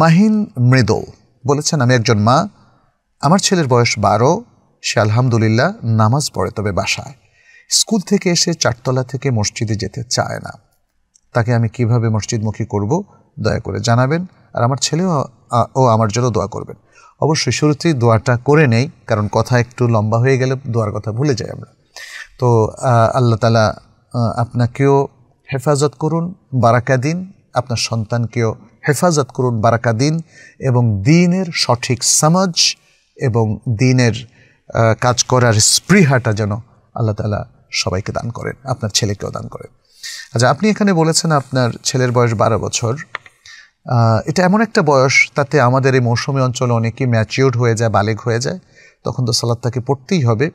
মাহিন মৃদল বলেছেন আমি একজন মা আমার ছেলের বয়স বারো সে আলহামদুলিল্লাহ নামাজ পড়ে তবে বাসায় স্কুল থেকে এসে চারতলা থেকে মসজিদে যেতে চায় না তাকে আমি কিভাবে মসজিদমুখী করব দয়া করে জানাবেন আর আমার ছেলেও ও আমার জন্য দোয়া করবেন অবশ্যই শুরুতেই দোয়াটা করে নেই কারণ কথা একটু লম্বা হয়ে গেলে দোয়ার কথা ভুলে যাই আমরা তো আল্লাহ তালা আপনাকেও হেফাজত করুন বারাকা দিন আপনার সন্তানকেও হেফাজত করুন বারাকা দিন এবং দিনের সঠিক সমাজ এবং দিনের কাজ করার স্পৃহাটা যেন আল্লাহ তালা সবাইকে দান করেন আপনার ছেলেকেও দান করেন আচ্ছা আপনি এখানে বলেছেন আপনার ছেলের বয়স বারো বছর এটা এমন একটা বয়স তাতে আমাদের এই মৌসুমী অঞ্চলে অনেকেই ম্যাচিওর হয়ে যায় বালেগ হয়ে যায় তখন তো সালাদ তাকে পড়তেই হবে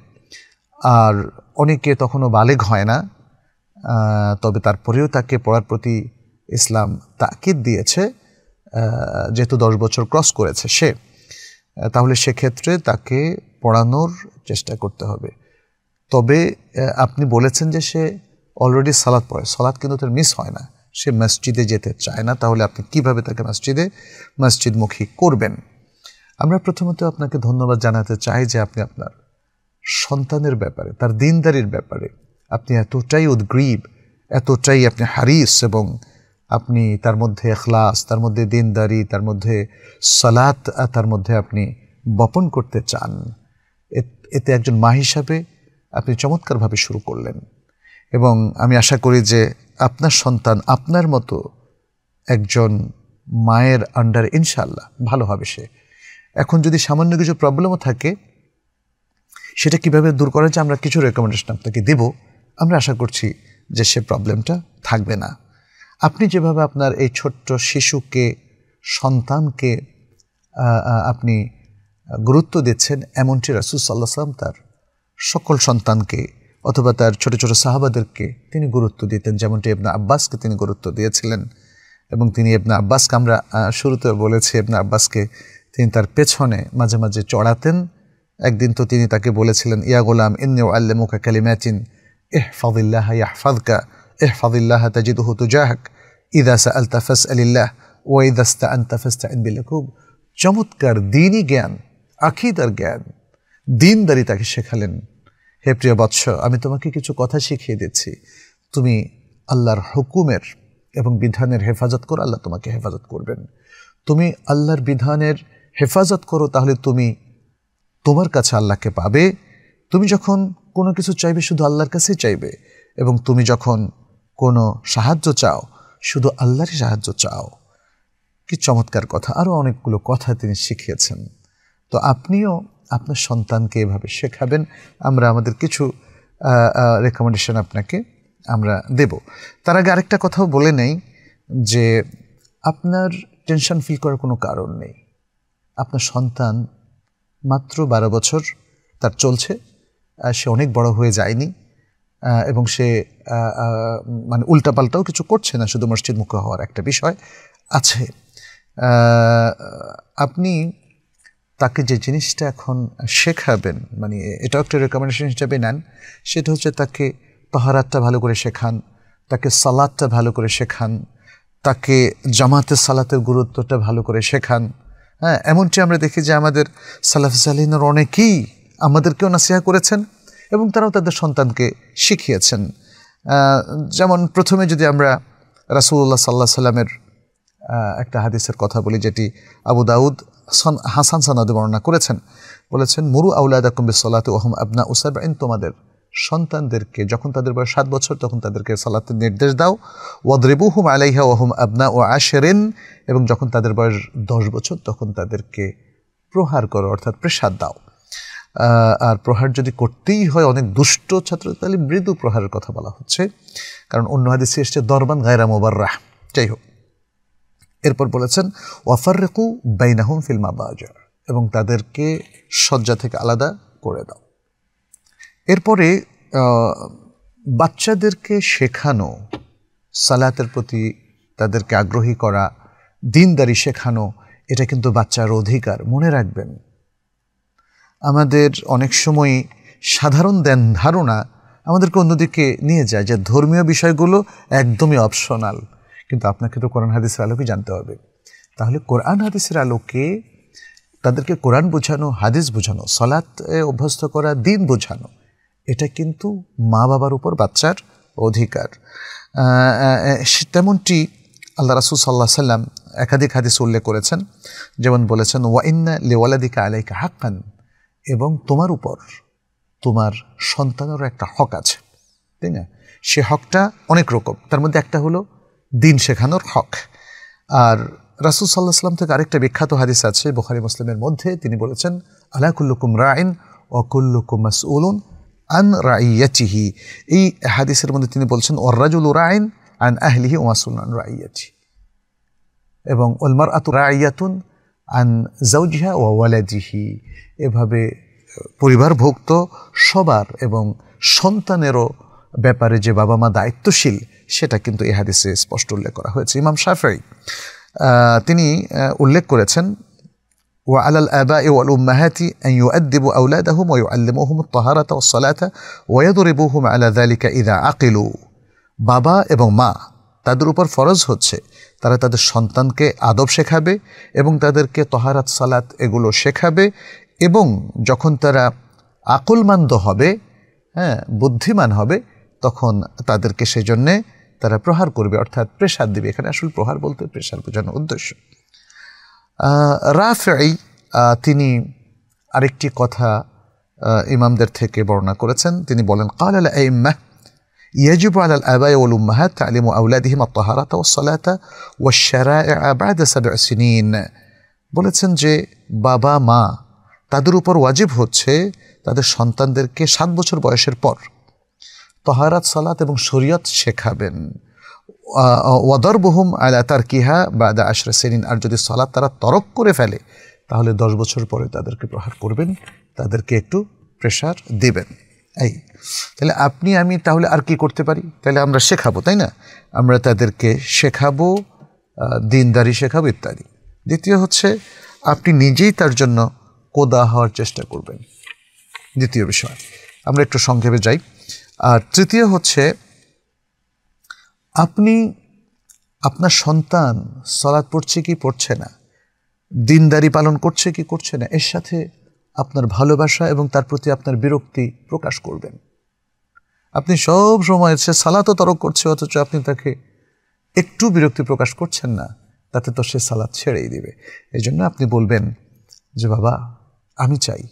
আর অনেকে তখনও বালেগ হয় না তবে তারপরেও তাকে পড়ার প্রতি ইসলাম তাকিদ দিয়েছে যেহেতু দশ বছর ক্রস করেছে সে তাহলে সেক্ষেত্রে তাকে পড়ানোর চেষ্টা করতে হবে তবে আপনি বলেছেন যে সে অলরেডি সালাদ পড়ে সালাদ কিন্তু তার মিস হয় না সে মসজিদে যেতে চায় না তাহলে আপনি কিভাবে তাকে মসজিদে মসজিদমুখী করবেন আমরা প্রথমত আপনাকে ধন্যবাদ জানাতে চাই যে আপনি আপনার সন্তানের ব্যাপারে তার দিনদারির ব্যাপারে আপনি এতটাই উদ্গ্রীব এতটাই আপনি হারিস এবং আপনি তার মধ্যে এখলাস তার মধ্যে দিনদারি তার মধ্যে সালাত তার মধ্যে আপনি বপন করতে চান এতে একজন মা হিসাবে আপনি চমৎকারভাবে শুরু করলেন এবং আমি আশা করি যে আপনার সন্তান আপনার মতো একজন মায়ের আন্ডার ইনশাল্লাহ ভালো হবে সে এখন যদি সামান্য কিছু প্রবলেমও থাকে সেটা কিভাবে দূর করা যায় আমরা কিছু রেকমেন্ডেশন আপনাকে দেব আমরা আশা করছি যে সে প্রবলেমটা থাকবে না আপনি যেভাবে আপনার এই ছোট্ট শিশুকে সন্তানকে আপনি গুরুত্ব দিচ্ছেন এমনটি রাসুল সাল্লাহ সাল্লাম তার সকল সন্তানকে অথবা তার ছোট ছোট সাহাবাদেরকে তিনি গুরুত্ব দিতেন যেমনটি এবনা আব্বাসকে তিনি গুরুত্ব দিয়েছিলেন এবং তিনি এবনা আব্বাসকে আমরা শুরুতে বলেছি এবনা আব্বাসকে তিনি তার পেছনে মাঝে মাঝে চড়াতেন একদিন তো তিনি তাকে বলেছিলেন ইয়া গোলাম ইন্নু আল্লামুকা কালিমাতিন এহফাদিল্লাহ ইয়াহফাদকা احفظ الله تجده تجاهك إذا سألت فاسأل الله وإذا استعنت فاستعن بالله চমৎকার দিনই জ্ঞান আখিদার জ্ঞান দিনদারি তাকে শেখালেন হে প্রিয় বৎস আমি তোমাকে কিছু কথা শিখিয়ে দিচ্ছি তুমি আল্লাহর হুকুমের এবং বিধানের হেফাজত করো আল্লাহ তোমাকে হেফাজত করবেন তুমি আল্লাহর বিধানের হেফাজত করো তাহলে তুমি তোমার কাছে আল্লাহকে পাবে তুমি যখন কোনো কিছু চাইবে শুধু আল্লাহর কাছেই চাইবে এবং তুমি যখন কোনো সাহায্য চাও শুধু আল্লাহরই সাহায্য চাও কি চমৎকার কথা আরও অনেকগুলো কথা তিনি শিখিয়েছেন তো আপনিও আপনার সন্তানকে এভাবে শেখাবেন আমরা আমাদের কিছু রেকমেন্ডেশন আপনাকে আমরা দেব তার আগে আরেকটা কথাও বলে নেই যে আপনার টেনশন ফিল করার কোনো কারণ নেই আপনার সন্তান মাত্র বারো বছর তার চলছে সে অনেক বড় হয়ে যায়নি এবং সে মানে উল্টাপাল্টাও কিছু করছে না শুধু মসজিদমুখ হওয়ার একটা বিষয় আছে আপনি তাকে যে জিনিসটা এখন শেখাবেন মানে এটাও একটা রেকমেন্ডেশন হিসাবে নেন সেটা হচ্ছে তাকে পাহারাতটা ভালো করে শেখান তাকে সালাদটা ভালো করে শেখান তাকে জামাতে সালাতের গুরুত্বটা ভালো করে শেখান হ্যাঁ এমনটি আমরা দেখি যে আমাদের সালাফ সালিনের অনেকেই আমাদেরকেও নাসিহা করেছেন এবং তারাও তাদের সন্তানকে শিখিয়েছেন যেমন প্রথমে যদি আমরা রাসুল্লাহ সাল্লাহ সাল্লামের একটা হাদিসের কথা বলি যেটি আবু দাউদ সন হাসান সানাদে বর্ণনা করেছেন বলেছেন মুরু আউলাদ আকম্বি সাল্লাতে ওহম আবনা উসাব ইন তোমাদের সন্তানদেরকে যখন তাদের বয়স সাত বছর তখন তাদেরকে সালাতের নির্দেশ দাও ওয়াদরিবু হুম আলাইহা ওহম আবনা ও আশেরেন এবং যখন তাদের বয়স দশ বছর তখন তাদেরকে প্রহার করো অর্থাৎ প্রেসাদ দাও আর প্রহার যদি করতেই হয় অনেক দুষ্ট ছাত্র তাহলে মৃদু প্রহারের কথা বলা হচ্ছে কারণ অন্য হাদিসে এসছে দরবান গায়রা রাহ যাই হোক এরপর বলেছেন রেকু বাইনাহুম ফিল্মা বাজার এবং তাদেরকে শয্যা থেকে আলাদা করে দাও এরপরে বাচ্চাদেরকে শেখানো সালাতের প্রতি তাদেরকে আগ্রহী করা দিনদারি শেখানো এটা কিন্তু বাচ্চার অধিকার মনে রাখবেন আমাদের অনেক সময় সাধারণ দেন ধারণা আমাদেরকে অন্যদিকে নিয়ে যায় যে ধর্মীয় বিষয়গুলো একদমই অপশনাল কিন্তু আপনাকে তো কোরআন হাদিসের আলোকে জানতে হবে তাহলে কোরআন হাদিসের আলোকে তাদেরকে কোরআন বোঝানো হাদিস বোঝানো সলাত অভ্যস্ত করা দিন বোঝানো এটা কিন্তু মা বাবার উপর বাচ্চার অধিকার তেমনটি আল্লাহ রাসুল সাল্লাহ সাল্লাম একাধিক হাদিস উল্লেখ করেছেন যেমন বলেছেন ওয়াইন্না লেওয়ালাদিকা আলাইকা হাক্কান এবং তোমার উপর তোমার সন্তানেরও একটা হক আছে তাই না সে হকটা অনেক রকম তার মধ্যে একটা হলো দিন শেখানোর হক আর রাসুল সাল্লাহ সাল্লাম থেকে আরেকটা বিখ্যাত হাদিস আছে বোখারি মুসলিমের মধ্যে তিনি বলেছেন আলাকুল্লুকুম রাইন অকুল্লুকুম মাসউলুন আন রাইয়াচিহি এই হাদিসের মধ্যে তিনি বলছেন অর্রাজুল রাইন আন আহলিহি ওমাসুল আন রাইয়াচি এবং ওলমার আতু রাইয়াতুন আন জাউজিহা ও ওয়ালাদিহি এভাবে পরিবারভুক্ত সবার এবং সন্তানেরও ব্যাপারে যে বাবা মা দায়িত্বশীল সেটা কিন্তু এ হাদিসে স্পষ্ট উল্লেখ করা হয়েছে ইমাম শাফাই তিনি উল্লেখ করেছেন وعلى الآباء والأمهات أن يؤدبوا أولادهم ويعلموهم الطهارة والصلاة ويضربوهم على ذلك إذا عقلوا বাবা এবং মা তাদের উপর ফরজ হচ্ছে তারা তাদের সন্তানকে আদব শেখাবে এবং তাদেরকে তহারাত সালাত এগুলো শেখাবে এবং যখন তারা আকুলমান্দ হবে হ্যাঁ বুদ্ধিমান হবে তখন তাদেরকে সেজন্যে তারা প্রহার করবে অর্থাৎ প্রেশার দিবে এখানে আসল প্রহার বলতে প্রেশার বোঝানোর উদ্দেশ্য রাফেই তিনি আরেকটি কথা ইমামদের থেকে বর্ণনা করেছেন তিনি বলেন কাল আল يجب على الآباء والأمهات تعليم أولادهم الطهارة والصلاة والشرائع بعد سبع سنين বলেছেন যে বাবা মা তাদের উপর ওয়াজিব হচ্ছে তাদের সন্তানদেরকে সাত বছর বয়সের পর তহারাত সালাত এবং শরীয়ত শেখাবেন ওয়াদরবহুম বহুম আলাতার কিহা বা দা আশরা সেনিন আর যদি সালাত তারা তরক করে ফেলে তাহলে দশ বছর পরে তাদেরকে প্রহার করবেন তাদেরকে একটু প্রেশার দেবেন এই তাহলে আপনি আমি তাহলে আর কি করতে পারি তাহলে আমরা শেখাবো তাই না আমরা তাদেরকে শেখাবো দিনদারি শেখাবো ইত্যাদি দ্বিতীয় হচ্ছে আপনি নিজেই তার জন্য কোদা হওয়ার চেষ্টা করবেন দ্বিতীয় বিষয় আমরা একটু সংক্ষেপে যাই আর তৃতীয় হচ্ছে আপনি আপনার সন্তান সলাদ পড়ছে কি পড়ছে না দিনদারি পালন করছে কি করছে না এর সাথে আপনার ভালোবাসা এবং তার প্রতি আপনার বিরক্তি প্রকাশ করবেন আপনি সব সময় সে সালাতও তরক করছে অথচ আপনি তাকে একটু বিরক্তি প্রকাশ করছেন না তাতে তো সে সালাদ ছেড়েই দিবে এই জন্য আপনি বলবেন যে বাবা আমি চাই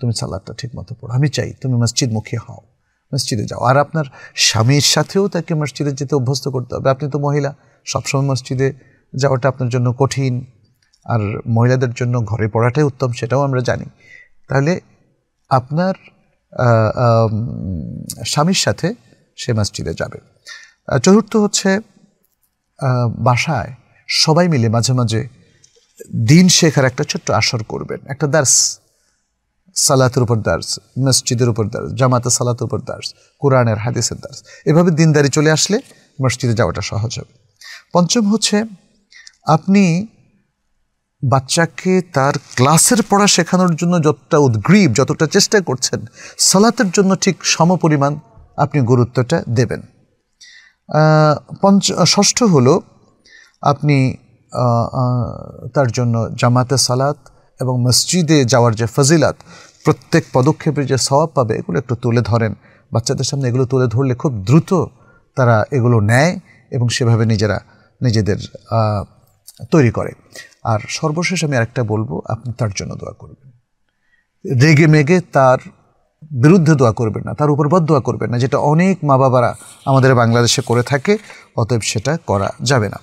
তুমি সালাদটা ঠিক মতো পড়ো আমি চাই তুমি মসজিদমুখী হও মসজিদে যাও আর আপনার স্বামীর সাথেও তাকে মসজিদে যেতে অভ্যস্ত করতে হবে আপনি তো মহিলা সবসময় মসজিদে যাওয়াটা আপনার জন্য কঠিন আর মহিলাদের জন্য ঘরে পড়াটাই উত্তম সেটাও আমরা জানি তাহলে আপনার স্বামীর সাথে সে মসজিদে যাবে চতুর্থ হচ্ছে বাসায় সবাই মিলে মাঝে মাঝে দিন শেখার একটা ছোট্ট আসর করবেন একটা দার্স সালাতের উপর দার্স মসজিদের উপর দার্স জামাতে সালাতের উপর দার্স কোরআনের হাদিসের দার্স এভাবে দিনদারি চলে আসলে মসজিদে যাওয়াটা সহজ হবে পঞ্চম হচ্ছে আপনি বাচ্চাকে তার ক্লাসের পড়া শেখানোর জন্য যতটা উদ্গ্রীব যতটা চেষ্টা করছেন সালাতের জন্য ঠিক সমপরিমাণ আপনি গুরুত্বটা দেবেন পঞ্চ ষষ্ঠ হল আপনি তার জন্য জামাতে সালাত এবং মসজিদে যাওয়ার যে ফজিলাত প্রত্যেক পদক্ষেপের যে স্বভাব পাবে এগুলো একটু তুলে ধরেন বাচ্চাদের সামনে এগুলো তুলে ধরলে খুব দ্রুত তারা এগুলো নেয় এবং সেভাবে নিজেরা নিজেদের তৈরি করে আর সর্বশেষ আমি আরেকটা বলবো আপনি তার জন্য দোয়া করবেন রেগে মেগে তার বিরুদ্ধে দোয়া করবেন না তার উপর দোয়া করবেন না যেটা অনেক মা বাবারা আমাদের বাংলাদেশে করে থাকে অতএব সেটা করা যাবে না